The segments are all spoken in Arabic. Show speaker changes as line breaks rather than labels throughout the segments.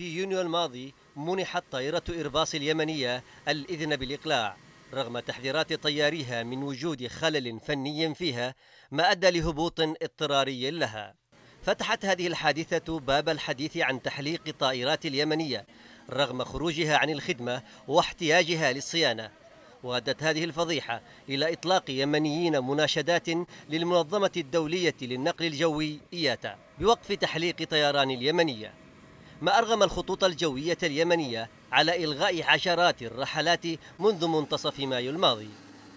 في يونيو الماضي منحت طائرة إرباص اليمنية الإذن بالإقلاع رغم تحذيرات طياريها من وجود خلل فني فيها ما أدى لهبوط اضطراري لها فتحت هذه الحادثة باب الحديث عن تحليق طائرات اليمنية رغم خروجها عن الخدمة واحتياجها للصيانة وادت هذه الفضيحة إلى إطلاق يمنيين مناشدات للمنظمة الدولية للنقل الجوي إياتا بوقف تحليق طيران اليمنية ما أرغم الخطوط الجوية اليمنية على إلغاء عشرات الرحلات منذ منتصف مايو الماضي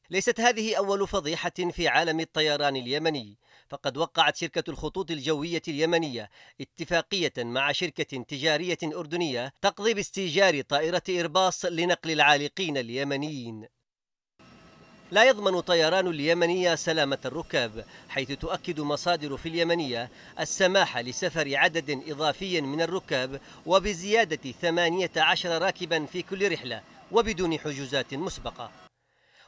ليست هذه أول فضيحة في عالم الطيران اليمني فقد وقعت شركة الخطوط الجوية اليمنية اتفاقية مع شركة تجارية أردنية تقضي باستئجار طائرة إرباص لنقل العالقين اليمنيين لا يضمن طيران اليمنية سلامة الركاب حيث تؤكد مصادر في اليمنية السماح لسفر عدد إضافي من الركاب وبزيادة 18 راكبا في كل رحلة وبدون حجوزات مسبقة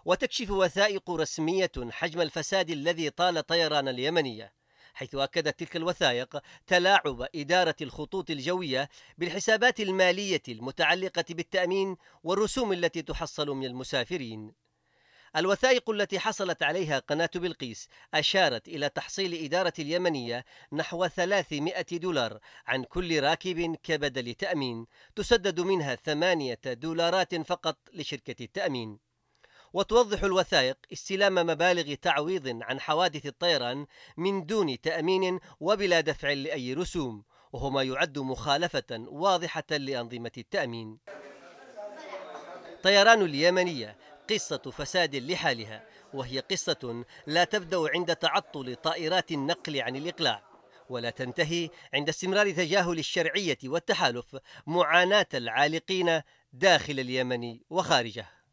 وتكشف وثائق رسمية حجم الفساد الذي طال طيران اليمنية حيث أكدت تلك الوثائق تلاعب إدارة الخطوط الجوية بالحسابات المالية المتعلقة بالتأمين والرسوم التي تحصل من المسافرين الوثائق التي حصلت عليها قناة بلقيس أشارت إلى تحصيل إدارة اليمنية نحو 300 دولار عن كل راكب كبدل تأمين تسدد منها ثمانية دولارات فقط لشركة التأمين وتوضح الوثائق استلام مبالغ تعويض عن حوادث الطيران من دون تأمين وبلا دفع لأي رسوم وهو ما يعد مخالفة واضحة لأنظمة التأمين طيران اليمنية قصة فساد لحالها وهي قصة لا تبدأ عند تعطل طائرات النقل عن الإقلاع ولا تنتهي عند استمرار تجاهل الشرعية والتحالف معاناة العالقين داخل اليمن وخارجه